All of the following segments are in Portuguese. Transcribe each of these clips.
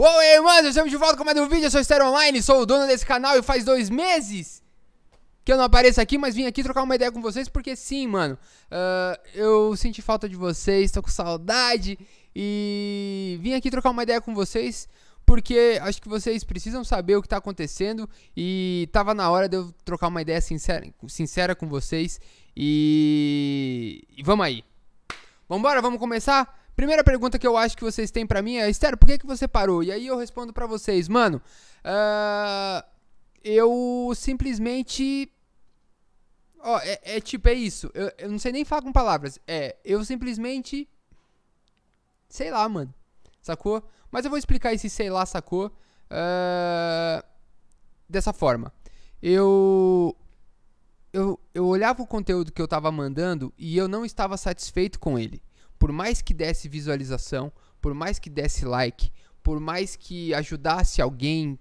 Oi, mano, estamos de volta com mais um vídeo, eu sou Estéreo Online, sou o dono desse canal e faz dois meses que eu não apareço aqui, mas vim aqui trocar uma ideia com vocês, porque sim, mano, uh, eu senti falta de vocês, tô com saudade e vim aqui trocar uma ideia com vocês, porque acho que vocês precisam saber o que tá acontecendo e tava na hora de eu trocar uma ideia sincera, sincera com vocês e, e vamos aí. Vambora, vamos começar? Primeira pergunta que eu acho que vocês têm para mim é: Esther, por que, que você parou? E aí eu respondo para vocês, mano. Uh, eu simplesmente. Ó, oh, é, é, tipo, é isso. Eu, eu não sei nem falar com palavras. É, eu simplesmente. Sei lá, mano. Sacou? Mas eu vou explicar esse sei lá, sacou? Uh, dessa forma. Eu. Eu, eu olhava o conteúdo que eu tava mandando e eu não estava satisfeito com ele por mais que desse visualização, por mais que desse like, por mais que ajudasse alguém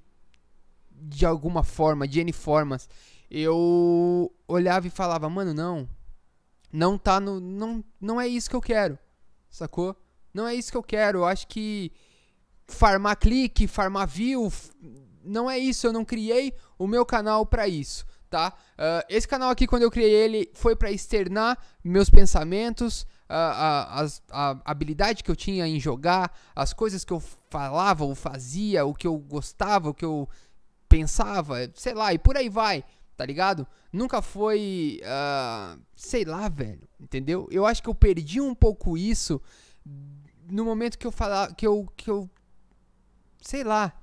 de alguma forma, de N formas, eu olhava e falava, mano, não, não tá no, não, não é isso que eu quero, sacou? Não é isso que eu quero, eu acho que farmar clique, farmar view, não é isso, eu não criei o meu canal para isso, tá? Uh, esse canal aqui, quando eu criei ele, foi para externar meus pensamentos, a, a, a, habilidade que eu tinha em jogar, as coisas que eu falava ou fazia, o que eu gostava, o que eu pensava, sei lá, e por aí vai, tá ligado? Nunca foi, uh, sei lá, velho, entendeu? Eu acho que eu perdi um pouco isso no momento que eu falava que eu, que eu, sei lá,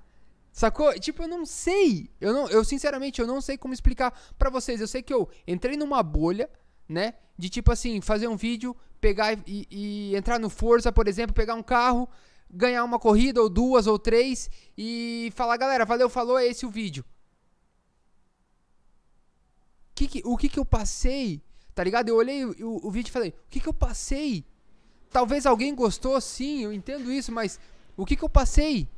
Sacou? Tipo, eu não sei. Eu, não, eu sinceramente eu não sei como explicar para vocês. Eu sei que eu entrei numa bolha né? De tipo assim, fazer um vídeo, pegar e, e entrar no Forza, por exemplo, pegar um carro, ganhar uma corrida ou duas ou três e falar, galera, valeu, falou, é esse o vídeo. Que que, o que que eu passei, tá ligado? Eu olhei o, o vídeo e falei, o que que eu passei? Talvez alguém gostou, sim, eu entendo isso, mas o que que eu passei?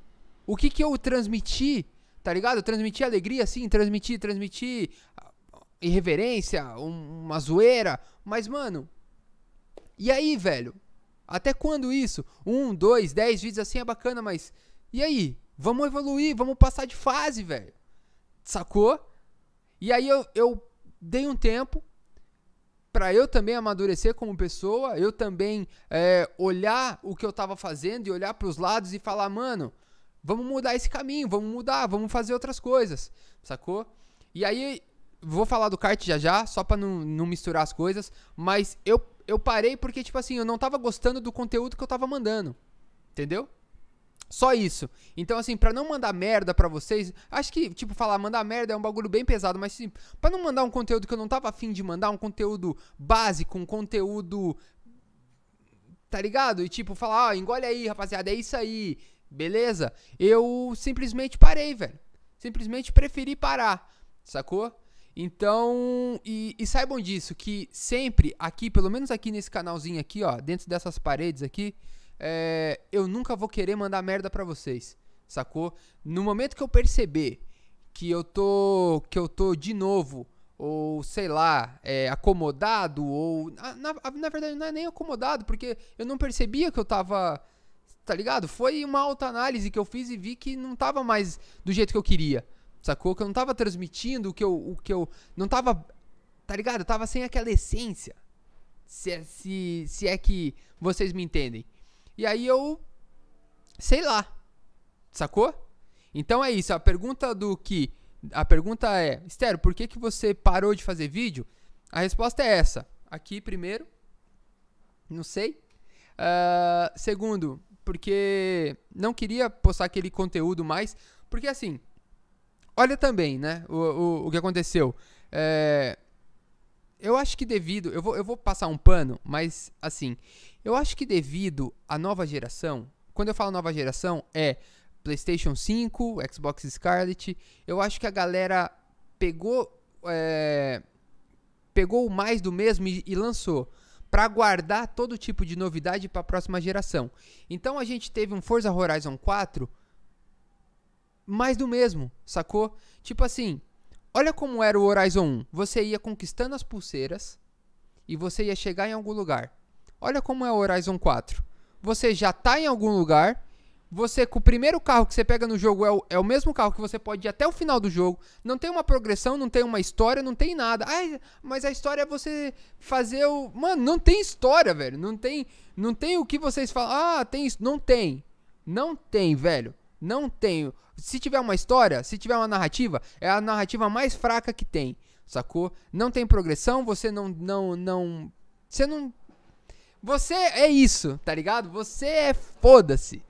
O que que eu transmiti? Tá ligado? transmitir transmiti alegria, sim, transmiti, transmiti irreverência, um, uma zoeira. Mas, mano, e aí, velho? Até quando isso? Um, dois, dez vídeos assim é bacana, mas e aí? Vamos evoluir, vamos passar de fase, velho. Sacou? E aí eu, eu dei um tempo para eu também amadurecer como pessoa, eu também é, olhar o que eu tava fazendo e olhar para os lados e falar, mano, vamos mudar esse caminho, vamos mudar, vamos fazer outras coisas, sacou? E aí vou falar do kart já já, só pra não, não misturar as coisas, mas eu, eu parei porque, tipo assim, eu não tava gostando do conteúdo que eu tava mandando, entendeu? Só isso. Então, assim, pra não mandar merda pra vocês, acho que, tipo, falar mandar merda é um bagulho bem pesado, mas, assim, pra não mandar um conteúdo que eu não tava afim de mandar, um conteúdo básico, um conteúdo. Tá ligado? E, tipo, falar, ó, oh, ah, engole aí, rapaziada, é isso aí, beleza? Eu simplesmente parei, velho. Simplesmente preferi parar, sacou? Então, e, e, saibam disso, que sempre aqui, pelo menos aqui nesse canalzinho aqui, ó, dentro dessas paredes aqui, é, eu nunca vou querer mandar merda pra vocês, sacou? No momento que eu perceber que eu tô, que eu tô de novo, ou sei lá, é, acomodado, ou... Na, na verdade, não é nem acomodado, porque eu não percebia que eu tava tá ligado? Foi uma alta análise que eu fiz e vi que não tava mais do jeito que eu queria. Sacou? Que eu não tava transmitindo, o que eu, o que eu não tava, tá ligado? Eu tava sem aquela essência. Se, é, se, se é que vocês me entendem. E aí eu, sei lá, sacou? Então é isso, a pergunta do que, a pergunta é, Estéreo, por que que você parou de fazer vídeo? A resposta é essa, aqui primeiro, não sei. Uh, segundo, porque não queria postar aquele conteúdo mais, porque assim, olha também, né, o, o, o que aconteceu. É, eu acho que devido. Eu vou, eu vou passar um pano, mas assim. Eu acho que devido à nova geração. Quando eu falo nova geração, é PlayStation 5, Xbox Scarlet. Eu acho que a galera pegou. É, pegou mais do mesmo e, e lançou. Para guardar todo tipo de novidade para a próxima geração. Então a gente teve um Forza Horizon 4 mais do mesmo, sacou? Tipo assim, olha como era o Horizon 1. Você ia conquistando as pulseiras e você ia chegar em algum lugar. Olha como é o Horizon 4. Você já tá em algum lugar. Você, com o primeiro carro que você pega no jogo, é o, é o mesmo carro que você pode ir até o final do jogo. Não tem uma progressão, não tem uma história, não tem nada. Ah, mas a história é você fazer o. Mano, não tem história, velho. Não tem, não tem o que vocês falam. Ah, tem isso. Não tem. Não tem, velho. Não tem. Se tiver uma história, se tiver uma narrativa, é a narrativa mais fraca que tem, sacou? Não tem progressão, você não. não, não você não. Você é isso, tá ligado? Você é foda-se.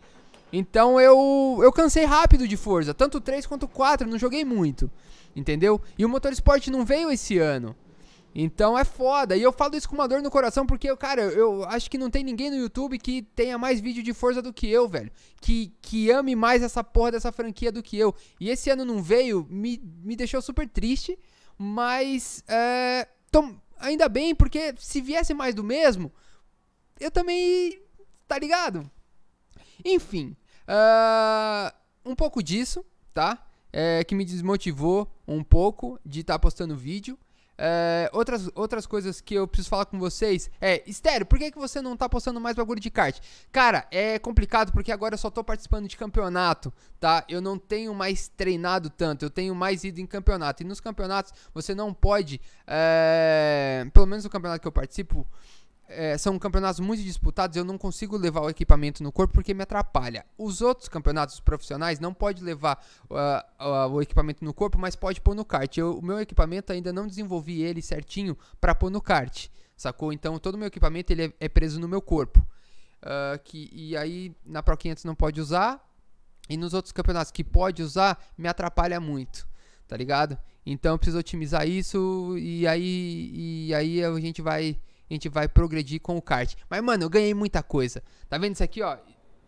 Então eu eu cansei rápido de Forza, tanto 3 quanto 4, não joguei muito, entendeu? E o Motorsport não veio esse ano. Então é foda. E eu falo isso com uma dor no coração porque, cara, eu acho que não tem ninguém no YouTube que tenha mais vídeo de força do que eu, velho. Que, que ame mais essa porra dessa franquia do que eu. E esse ano não veio, me, me deixou super triste. Mas. É, ainda bem, porque se viesse mais do mesmo, eu também. Tá ligado? Enfim. Uh, um pouco disso, tá? É, que me desmotivou um pouco de estar tá postando vídeo. É, outras, outras coisas que eu preciso falar com vocês é, Estéreo, por que, que você não tá postando mais bagulho de kart? Cara, é complicado porque agora eu só tô participando de campeonato, tá? Eu não tenho mais treinado tanto, eu tenho mais ido em campeonato. E nos campeonatos você não pode, é, pelo menos no campeonato que eu participo, é, são campeonatos muito disputados, eu não consigo levar o equipamento no corpo porque me atrapalha. Os outros campeonatos profissionais não pode levar uh, uh, o equipamento no corpo, mas pode pôr no kart. Eu, o meu equipamento ainda não desenvolvi ele certinho para pôr no kart, sacou? Então todo o meu equipamento ele é, é, preso no meu corpo. Uh, que, e aí na Pro 500 não pode usar, e nos outros campeonatos que pode usar, me atrapalha muito, tá ligado? Então eu preciso otimizar isso, e aí, e aí a gente vai a gente vai progredir com o kart. Mas, mano, eu ganhei muita coisa. Tá vendo isso aqui, ó?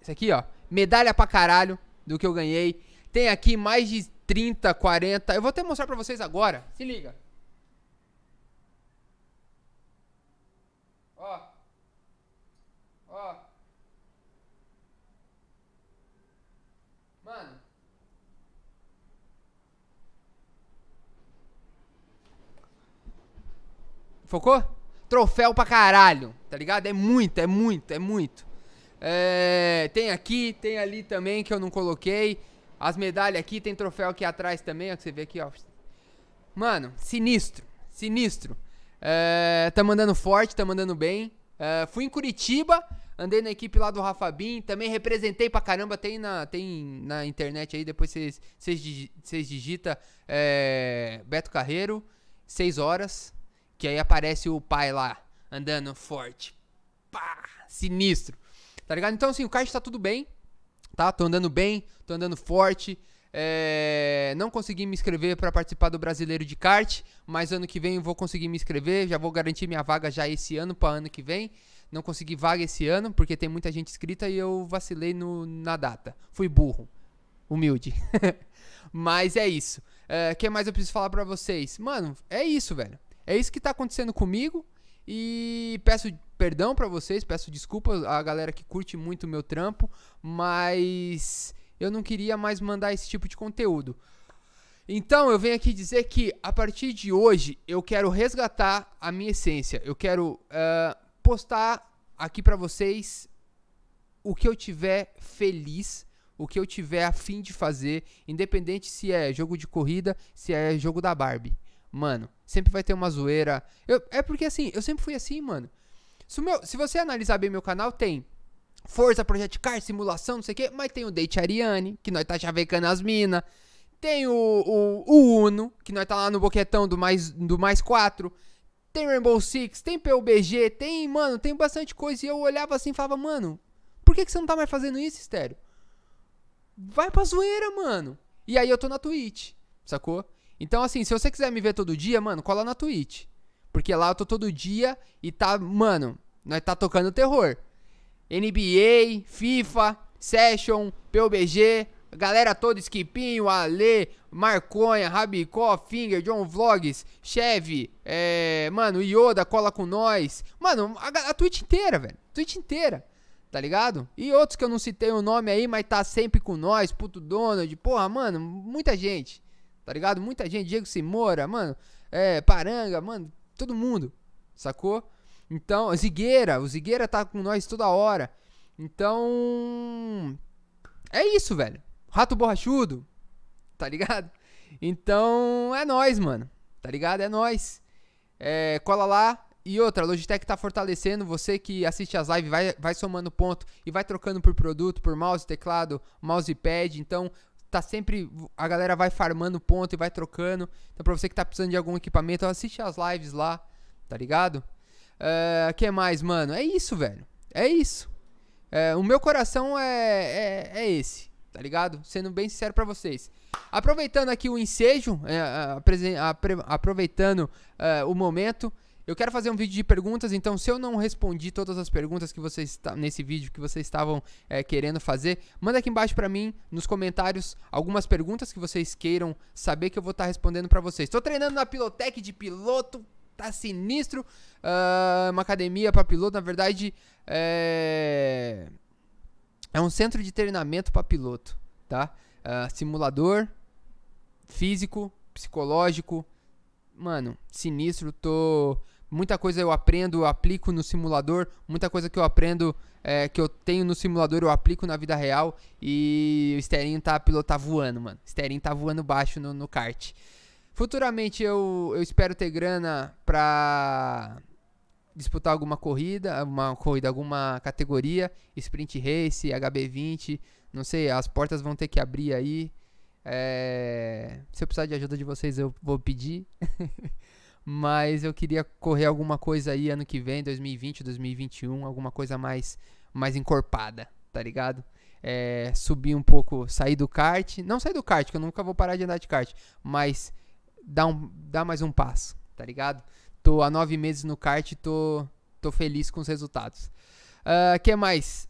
Isso aqui, ó. Medalha pra caralho do que eu ganhei. Tem aqui mais de 30, 40. Eu vou até mostrar pra vocês agora. Se liga. Ó. Ó. Mano. Focou? troféu pra caralho, tá ligado? É muito, é muito, é muito. É, tem aqui, tem ali também que eu não coloquei. As medalhas aqui, tem troféu aqui atrás também, ó, que você vê aqui, ó. Mano, sinistro, sinistro. É, tá mandando forte, tá mandando bem. É, fui em Curitiba, andei na equipe lá do Rafa Bin, também representei pra caramba, tem na, tem na internet aí, depois vocês digita é, Beto Carreiro, 6 horas, que aí aparece o pai lá, andando forte. Pá! Sinistro. Tá ligado? Então, assim, o kart tá tudo bem. Tá? Tô andando bem, tô andando forte. É, não consegui me inscrever para participar do Brasileiro de Kart, mas ano que vem vou conseguir me inscrever, já vou garantir minha vaga já esse ano para ano que vem. Não consegui vaga esse ano porque tem muita gente inscrita e eu vacilei no, na data. Fui burro, humilde. mas é isso. O é, que mais eu preciso falar para vocês? Mano, é isso, velho. É isso que está acontecendo comigo e peço perdão para vocês, peço desculpas à galera que curte muito o meu trampo, mas eu não queria mais mandar esse tipo de conteúdo. Então eu venho aqui dizer que a partir de hoje eu quero resgatar a minha essência. Eu quero uh, postar aqui para vocês o que eu tiver feliz, o que eu tiver a fim de fazer, independente se é jogo de corrida, se é jogo da Barbie mano, sempre vai ter uma zoeira. Eu, é porque assim, eu sempre fui assim, mano. Se, meu, se você analisar bem meu canal, tem força Project Car, simulação, não sei o quê, mas tem o Date Ariane, que nós tá chavecando as minas. Tem o, o, o, Uno, que nós tá lá no boquetão do mais, do mais 4. Tem Rainbow Six, tem PUBG, tem, mano, tem bastante coisa. E eu olhava assim e falava, mano, por que, que você não tá mais fazendo isso, Estéreo? Vai pra zoeira, mano. E aí eu tô na Twitch, sacou? Então, assim, se você quiser me ver todo dia, mano, cola na Twitch. Porque lá eu tô todo dia e tá, mano, nós tá tocando terror. NBA, FIFA, Session, PUBG, galera toda, Skipinho, Ale, Marconha, Rabicó, Finger, John Vlogs, Chevy, é, mano, Yoda cola com nós. Mano, a, a Twitch inteira, velho. Twitch inteira. Tá ligado? E outros que eu não citei o nome aí, mas tá sempre com nós, puto Donald, porra, mano, muita gente tá ligado? Muita gente, Diego Simora, mano, é, Paranga, mano, todo mundo, sacou? Então, Zigueira, o Zigueira tá com nós toda hora. Então, é isso, velho. Rato borrachudo, tá ligado? Então, é nós, mano, tá ligado? É nós. É, cola lá. E outra, a Logitech tá fortalecendo. Você que assiste as lives vai, vai somando ponto e vai trocando por produto, por mouse, teclado, mouse pad Então, tá sempre. A galera vai farmando ponto e vai trocando. Então, pra você que tá precisando de algum equipamento, assiste as lives lá, tá ligado? O uh, ah, que mais, mano? É isso, velho. É isso. Uh, o meu coração é, é, é, esse, tá ligado? Sendo bem sincero para vocês. Aproveitando aqui o ensejo, é, aproveitando uh, o momento. Eu quero fazer um vídeo de perguntas, então se eu não respondi todas as perguntas que vocês nesse vídeo que vocês estavam é, querendo fazer, manda aqui embaixo para mim nos comentários algumas perguntas que vocês queiram saber que eu vou estar tá respondendo para vocês. Estou treinando na Pilotec de piloto, tá sinistro, uh, uma academia para piloto, na verdade é... é um centro de treinamento para piloto, tá? Uh, simulador físico, psicológico, mano, sinistro, tô Muita coisa eu aprendo, eu aplico no simulador. Muita coisa que eu aprendo, é, que eu tenho no simulador, eu aplico na vida real. E o Sterinho tá, piloto, tá voando, mano. O Sterinho tá voando baixo no, no kart. Futuramente eu, eu espero ter grana pra disputar alguma corrida, uma corrida, alguma categoria, sprint race, HB20, não sei, as portas vão ter que abrir aí. É... Se eu precisar de ajuda de vocês, eu vou pedir. mas eu queria correr alguma coisa aí ano que vem, 2020, 2021, alguma coisa mais mais encorpada, tá ligado? É, subir um pouco, sair do kart, não sair do kart, que eu nunca vou parar de andar de kart, mas dar, um, dar mais um passo, tá ligado? Tô há nove meses no kart e tô, tô feliz com os resultados. Uh, que mais?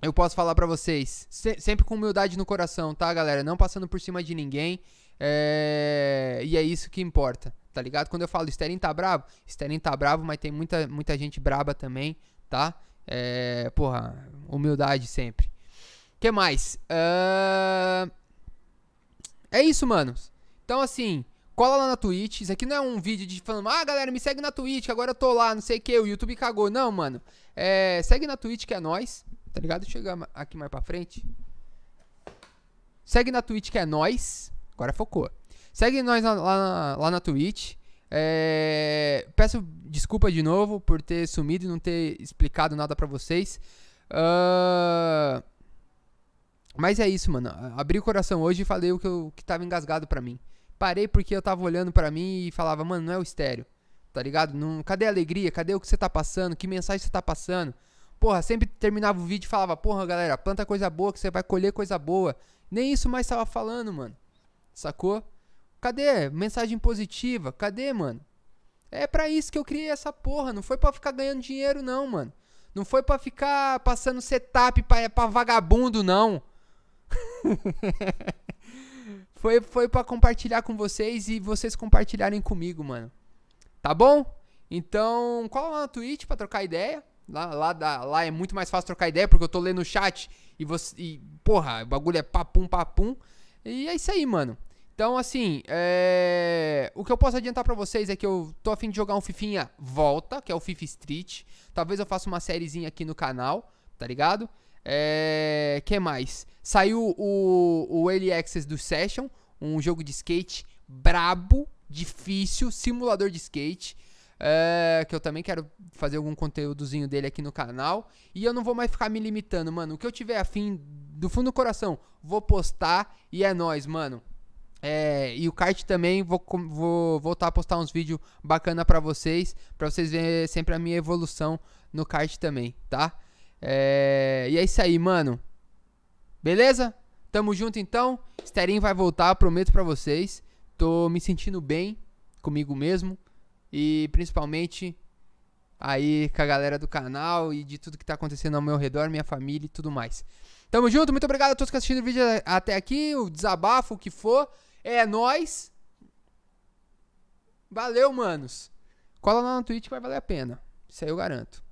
Eu posso falar para vocês, se, sempre com humildade no coração, tá, galera? Não passando por cima de ninguém, é, e é isso que importa tá ligado? Quando eu falo Sterling tá bravo, Sterling tá bravo, mas tem muita, muita gente braba também, tá? É, porra, humildade sempre. que mais? Uh... É isso, manos. Então, assim, cola lá na Twitch. Isso aqui não é um vídeo de falando, ah, galera, me segue na Twitch, agora eu tô lá, não sei o que, o YouTube cagou. Não, mano. É, segue na Twitch que é nós, tá ligado? Deixa eu chegar aqui mais pra frente. Segue na Twitch que é nós. Agora focou. Segue nós lá, lá na Twitch. É, peço desculpa de novo por ter sumido e não ter explicado nada para vocês. Uh, mas é isso, mano. Abri o coração hoje e falei o que, eu, que tava engasgado para mim. Parei porque eu tava olhando para mim e falava, mano, não é o estéreo. Tá ligado? Não, cadê a alegria? Cadê o que você tá passando? Que mensagem você tá passando? Porra, sempre terminava o vídeo e falava, porra, galera, planta coisa boa que você vai colher coisa boa. Nem isso mais tava falando, mano. Sacou? Cadê mensagem positiva? Cadê, mano? É para isso que eu criei essa porra. Não foi para ficar ganhando dinheiro, não, mano. Não foi para ficar passando setup pra, é pra vagabundo, não. foi foi para compartilhar com vocês e vocês compartilharem comigo, mano. Tá bom? Então, cola é o Twitch pra trocar ideia. Lá, lá, da, lá é muito mais fácil trocar ideia, porque eu tô lendo o chat e você. E, porra, o bagulho é papum, papum. E é isso aí, mano. Então, assim, é... o que eu posso adiantar para vocês é que eu tô afim de jogar um Fifinha Volta, que é o Fifa Street. Talvez eu faça uma sériezinha aqui no canal, tá ligado? É... que mais? Saiu o, o Early Access do Session, um jogo de skate brabo, difícil, simulador de skate. É, que eu também quero fazer algum conteúdozinho dele aqui no canal. E eu não vou mais ficar me limitando, mano. O que eu tiver afim, do fundo do coração, vou postar e é nóis, mano. É, e o kart também, vou, vou voltar a postar uns vídeos bacana para vocês, para vocês verem sempre a minha evolução no kart também, tá? É, e é isso aí, mano. Beleza? Tamo junto então. Sterinho vai voltar, prometo para vocês. Tô me sentindo bem comigo mesmo e principalmente aí com a galera do canal e de tudo que tá acontecendo ao meu redor, minha família e tudo mais. Tamo junto, muito obrigado a todos que assistiram o vídeo até aqui, o desabafo, o que for. É nós. Valeu, manos. Cola lá na Twitch que vai valer a pena. Isso aí eu garanto.